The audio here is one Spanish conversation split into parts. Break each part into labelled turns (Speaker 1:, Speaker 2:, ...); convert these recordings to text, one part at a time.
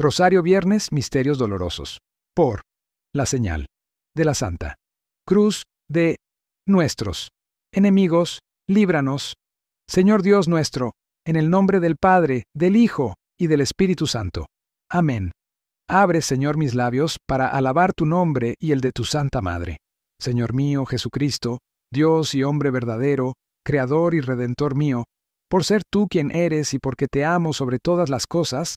Speaker 1: Rosario Viernes Misterios Dolorosos. Por La Señal de la Santa Cruz de nuestros enemigos, líbranos. Señor Dios nuestro, en el nombre del Padre, del Hijo y del Espíritu Santo. Amén. Abre, Señor, mis labios para alabar tu nombre y el de tu Santa Madre. Señor mío, Jesucristo, Dios y hombre verdadero, Creador y Redentor mío, por ser tú quien eres y porque te amo sobre todas las cosas,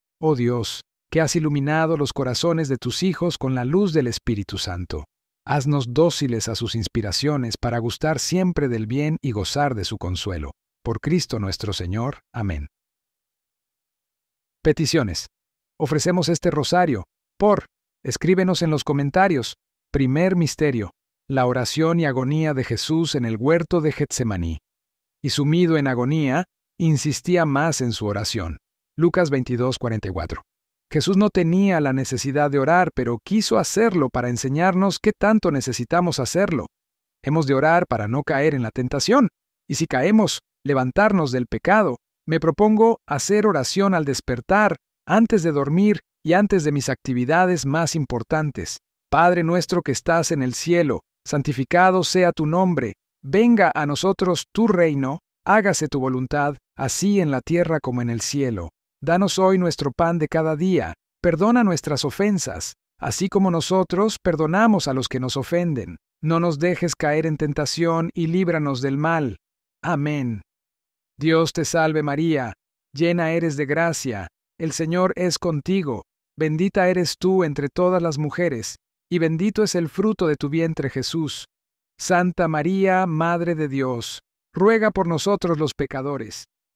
Speaker 1: Oh Dios, que has iluminado los corazones de tus hijos con la luz del Espíritu Santo. Haznos dóciles a sus inspiraciones para gustar siempre del bien y gozar de su consuelo. Por Cristo nuestro Señor. Amén. Peticiones. Ofrecemos este rosario. Por. Escríbenos en los comentarios. Primer misterio. La oración y agonía de Jesús en el huerto de Getsemaní. Y sumido en agonía, insistía más en su oración. Lucas 22, 44. Jesús no tenía la necesidad de orar, pero quiso hacerlo para enseñarnos qué tanto necesitamos hacerlo. Hemos de orar para no caer en la tentación, y si caemos, levantarnos del pecado. Me propongo hacer oración al despertar, antes de dormir y antes de mis actividades más importantes. Padre nuestro que estás en el cielo, santificado sea tu nombre, venga a nosotros tu reino, hágase tu voluntad, así en la tierra como en el cielo. Danos hoy nuestro pan de cada día, perdona nuestras ofensas, así como nosotros perdonamos a los que nos ofenden. No nos dejes caer en tentación y líbranos del mal. Amén. Dios te salve María, llena eres de gracia, el Señor es contigo, bendita eres tú entre todas las mujeres, y bendito es el fruto de tu vientre Jesús. Santa María, Madre de Dios, ruega por nosotros los pecadores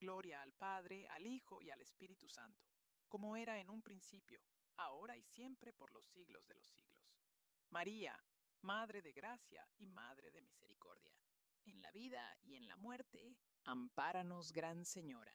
Speaker 2: Gloria al Padre, al Hijo y al Espíritu Santo, como era en un principio, ahora y siempre por los siglos de los siglos. María, Madre de Gracia y Madre de Misericordia, en la vida y en la muerte, ampáranos, Gran Señora.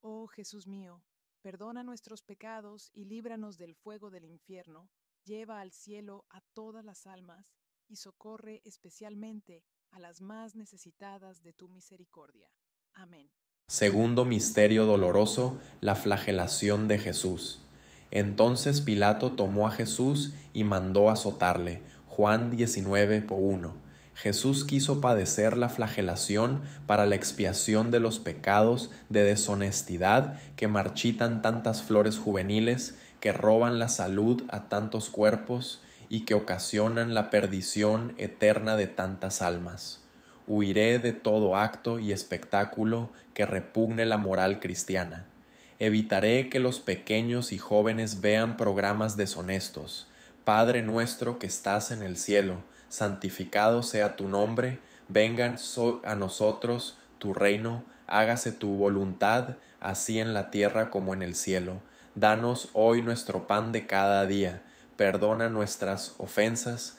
Speaker 2: Oh Jesús mío, perdona nuestros pecados y líbranos del fuego del infierno, lleva al cielo a todas las almas y socorre especialmente a las más necesitadas de tu misericordia. Amén.
Speaker 3: Segundo misterio doloroso, la flagelación de Jesús. Entonces Pilato tomó a Jesús y mandó azotarle. Juan 19:1. Jesús quiso padecer la flagelación para la expiación de los pecados de deshonestidad que marchitan tantas flores juveniles, que roban la salud a tantos cuerpos y que ocasionan la perdición eterna de tantas almas. Huiré de todo acto y espectáculo que repugne la moral cristiana. Evitaré que los pequeños y jóvenes vean programas deshonestos. Padre nuestro que estás en el cielo, santificado sea tu nombre, venga a nosotros tu reino, hágase tu voluntad, así en la tierra como en el cielo. Danos hoy nuestro pan de cada día, perdona nuestras ofensas,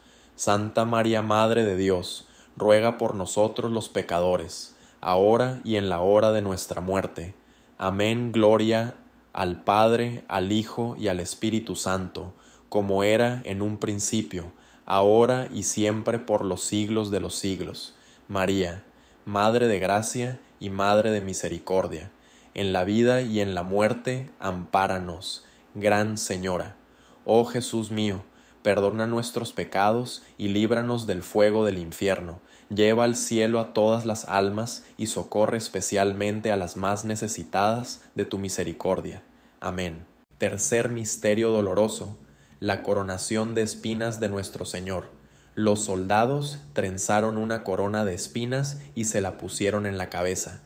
Speaker 3: Santa María Madre de Dios, ruega por nosotros los pecadores, ahora y en la hora de nuestra muerte. Amén, gloria al Padre, al Hijo y al Espíritu Santo, como era en un principio, ahora y siempre por los siglos de los siglos. María, Madre de Gracia y Madre de Misericordia, en la vida y en la muerte, ampáranos, Gran Señora. Oh Jesús mío, perdona nuestros pecados y líbranos del fuego del infierno. Lleva al cielo a todas las almas y socorre especialmente a las más necesitadas de tu misericordia. Amén. Tercer misterio doloroso. La coronación de espinas de nuestro Señor. Los soldados trenzaron una corona de espinas y se la pusieron en la cabeza.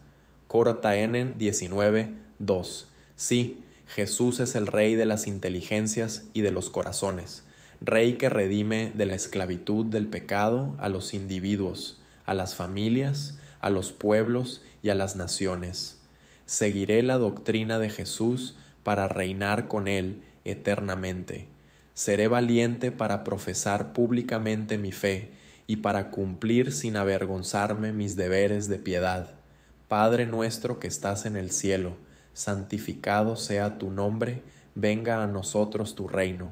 Speaker 3: Cortaenen 19, 2. Sí, Jesús es el Rey de las inteligencias y de los corazones Rey que redime de la esclavitud del pecado a los individuos, a las familias, a los pueblos y a las naciones. Seguiré la doctrina de Jesús para reinar con Él eternamente. Seré valiente para profesar públicamente mi fe y para cumplir sin avergonzarme mis deberes de piedad. Padre nuestro que estás en el cielo, santificado sea tu nombre, venga a nosotros tu reino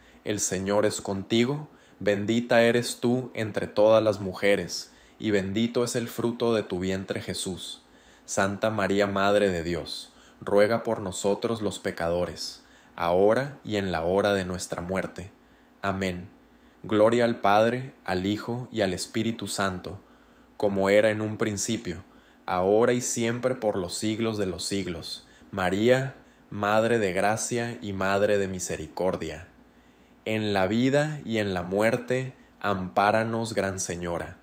Speaker 3: el Señor es contigo, bendita eres tú entre todas las mujeres, y bendito es el fruto de tu vientre Jesús. Santa María, Madre de Dios, ruega por nosotros los pecadores, ahora y en la hora de nuestra muerte. Amén. Gloria al Padre, al Hijo y al Espíritu Santo, como era en un principio, ahora y siempre por los siglos de los siglos. María, Madre de Gracia y Madre de Misericordia. En la vida y en la muerte, ampáranos, Gran Señora.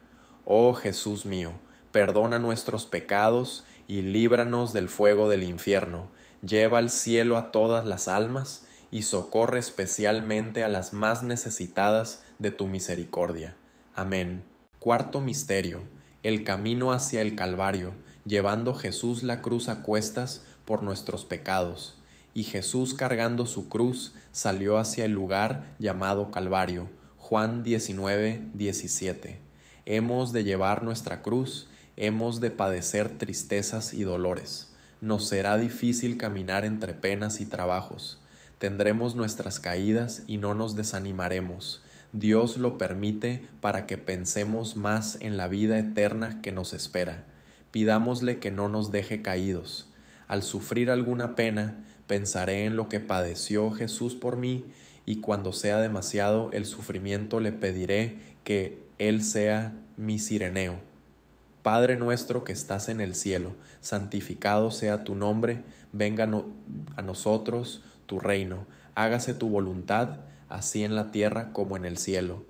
Speaker 3: Oh Jesús mío, perdona nuestros pecados y líbranos del fuego del infierno. Lleva al cielo a todas las almas y socorre especialmente a las más necesitadas de tu misericordia. Amén. Cuarto misterio. El camino hacia el Calvario, llevando Jesús la cruz a cuestas por nuestros pecados y Jesús cargando su cruz salió hacia el lugar llamado Calvario. Juan 19, 17. Hemos de llevar nuestra cruz, hemos de padecer tristezas y dolores. Nos será difícil caminar entre penas y trabajos. Tendremos nuestras caídas y no nos desanimaremos. Dios lo permite para que pensemos más en la vida eterna que nos espera. Pidámosle que no nos deje caídos. Al sufrir alguna pena, Pensaré en lo que padeció Jesús por mí y cuando sea demasiado el sufrimiento le pediré que Él sea mi sireneo. Padre nuestro que estás en el cielo, santificado sea tu nombre, venga a nosotros tu reino, hágase tu voluntad, así en la tierra como en el cielo.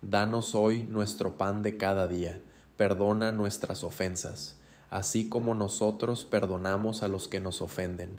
Speaker 3: Danos hoy nuestro pan de cada día, perdona nuestras ofensas, así como nosotros perdonamos a los que nos ofenden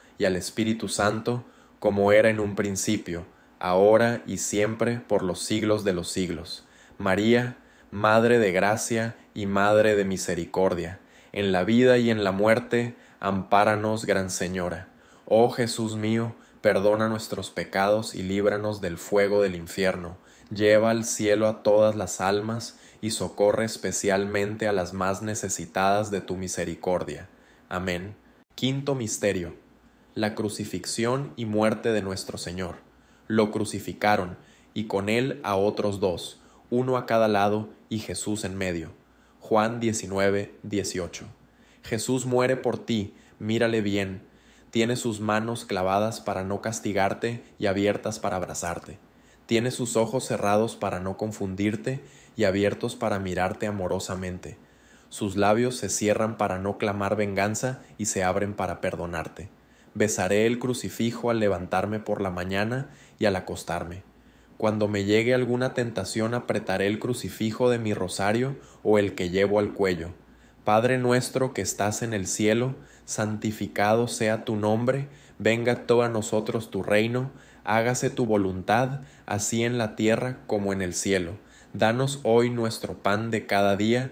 Speaker 3: y al Espíritu Santo, como era en un principio, ahora y siempre, por los siglos de los siglos. María, Madre de Gracia y Madre de Misericordia, en la vida y en la muerte, ampáranos, Gran Señora. Oh Jesús mío, perdona nuestros pecados y líbranos del fuego del infierno. Lleva al cielo a todas las almas y socorre especialmente a las más necesitadas de tu misericordia. Amén. Quinto Misterio la crucifixión y muerte de nuestro Señor. Lo crucificaron, y con él a otros dos, uno a cada lado y Jesús en medio. Juan 19, 18. Jesús muere por ti, mírale bien. Tiene sus manos clavadas para no castigarte y abiertas para abrazarte. Tiene sus ojos cerrados para no confundirte y abiertos para mirarte amorosamente. Sus labios se cierran para no clamar venganza y se abren para perdonarte. Besaré el crucifijo al levantarme por la mañana y al acostarme. Cuando me llegue alguna tentación apretaré el crucifijo de mi rosario o el que llevo al cuello. Padre nuestro que estás en el cielo, santificado sea tu nombre, venga todo a nosotros tu reino, hágase tu voluntad, así en la tierra como en el cielo. Danos hoy nuestro pan de cada día,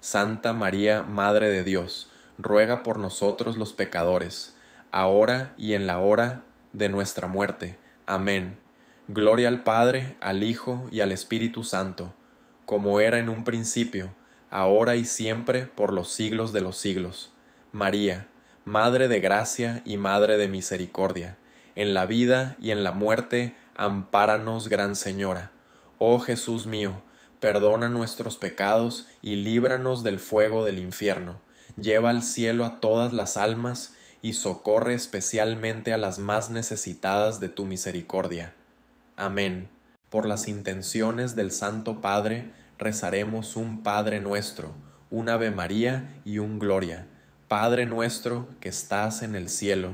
Speaker 3: Santa María, Madre de Dios, ruega por nosotros los pecadores, ahora y en la hora de nuestra muerte. Amén. Gloria al Padre, al Hijo y al Espíritu Santo, como era en un principio, ahora y siempre, por los siglos de los siglos. María, Madre de Gracia y Madre de Misericordia, en la vida y en la muerte, ampáranos, Gran Señora. Oh Jesús mío, perdona nuestros pecados y líbranos del fuego del infierno. Lleva al cielo a todas las almas y socorre especialmente a las más necesitadas de tu misericordia. Amén. Por las intenciones del Santo Padre rezaremos un Padre nuestro, un Ave María y un Gloria. Padre nuestro que estás en el cielo,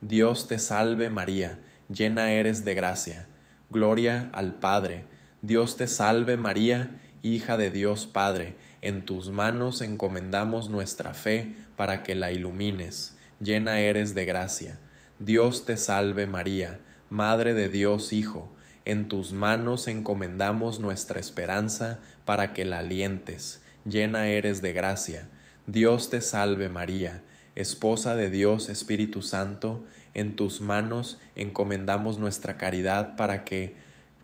Speaker 3: Dios te salve María, llena eres de gracia. Gloria al Padre Dios te salve María, hija de Dios Padre, en tus manos encomendamos nuestra fe para que la ilumines, llena eres de gracia. Dios te salve María, Madre de Dios Hijo, en tus manos encomendamos nuestra esperanza para que la alientes, llena eres de gracia. Dios te salve María, Esposa de Dios Espíritu Santo, en tus manos encomendamos nuestra caridad para que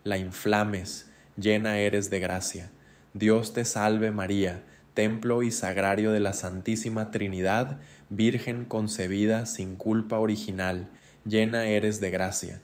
Speaker 3: la inflames, llena eres de gracia. Dios te salve María, templo y sagrario de la Santísima Trinidad, Virgen concebida sin culpa original, llena eres de gracia.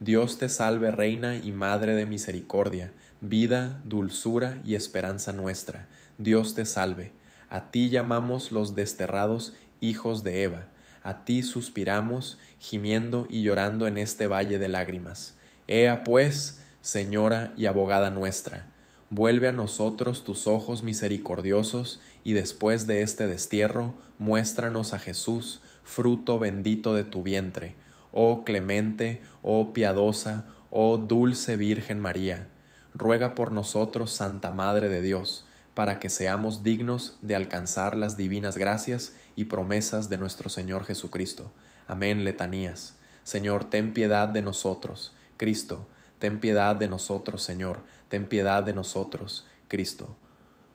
Speaker 3: Dios te salve Reina y Madre de Misericordia, vida, dulzura y esperanza nuestra. Dios te salve. A ti llamamos los desterrados hijos de Eva. A ti suspiramos, gimiendo y llorando en este valle de lágrimas. Ea pues, Señora y abogada nuestra, vuelve a nosotros tus ojos misericordiosos y después de este destierro, muéstranos a Jesús, fruto bendito de tu vientre. Oh clemente, oh piadosa, oh dulce Virgen María, ruega por nosotros, Santa Madre de Dios, para que seamos dignos de alcanzar las divinas gracias y promesas de nuestro Señor Jesucristo. Amén, letanías. Señor, ten piedad de nosotros. Cristo, Ten piedad de nosotros, Señor, ten piedad de nosotros, Cristo.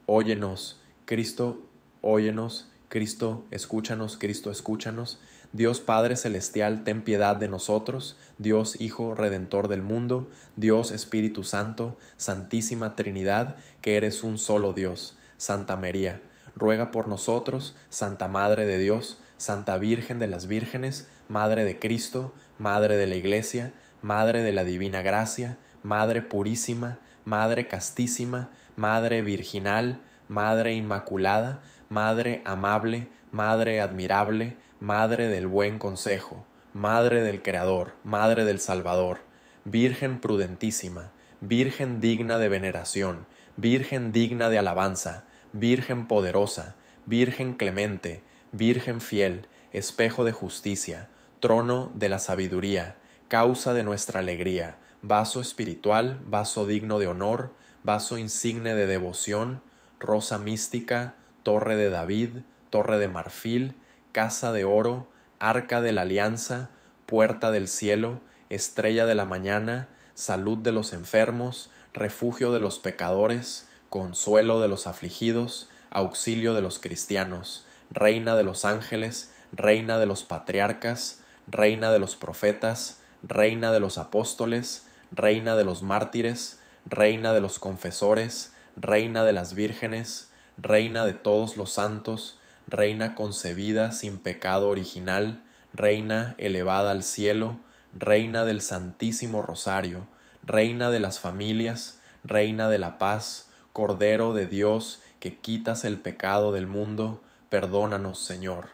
Speaker 3: Óyenos, Cristo, óyenos, Cristo, escúchanos, Cristo, escúchanos. Dios Padre Celestial, ten piedad de nosotros. Dios Hijo Redentor del mundo, Dios Espíritu Santo, Santísima Trinidad, que eres un solo Dios. Santa María, ruega por nosotros, Santa Madre de Dios, Santa Virgen de las Vírgenes, Madre de Cristo, Madre de la Iglesia, Madre de la Divina Gracia, Madre Purísima, Madre Castísima, Madre Virginal, Madre Inmaculada, Madre Amable, Madre Admirable, Madre del Buen Consejo, Madre del Creador, Madre del Salvador, Virgen prudentísima, Virgen digna de veneración, Virgen digna de alabanza, Virgen poderosa, Virgen clemente, Virgen fiel, espejo de justicia, trono de la sabiduría, causa de nuestra alegría, vaso espiritual, vaso digno de honor, vaso insigne de devoción, rosa mística, torre de David, torre de marfil, casa de oro, arca de la alianza, puerta del cielo, estrella de la mañana, salud de los enfermos, refugio de los pecadores, consuelo de los afligidos, auxilio de los cristianos, reina de los ángeles, reina de los patriarcas, reina de los profetas, reina de los apóstoles, reina de los mártires, reina de los confesores, reina de las vírgenes, reina de todos los santos, reina concebida sin pecado original, reina elevada al cielo, reina del Santísimo Rosario, reina de las familias, reina de la paz, Cordero de Dios, que quitas el pecado del mundo, perdónanos, Señor.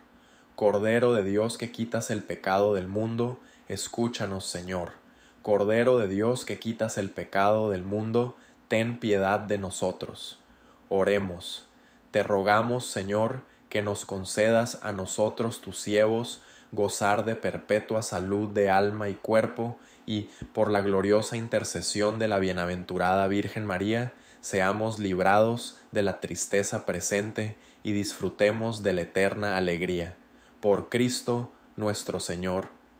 Speaker 3: Cordero de Dios, que quitas el pecado del mundo, Escúchanos, Señor. Cordero de Dios que quitas el pecado del mundo, ten piedad de nosotros. Oremos. Te rogamos, Señor, que nos concedas a nosotros, tus siervos, gozar de perpetua salud de alma y cuerpo, y, por la gloriosa intercesión de la bienaventurada Virgen María, seamos librados de la tristeza presente y disfrutemos de la eterna alegría. Por Cristo nuestro Señor.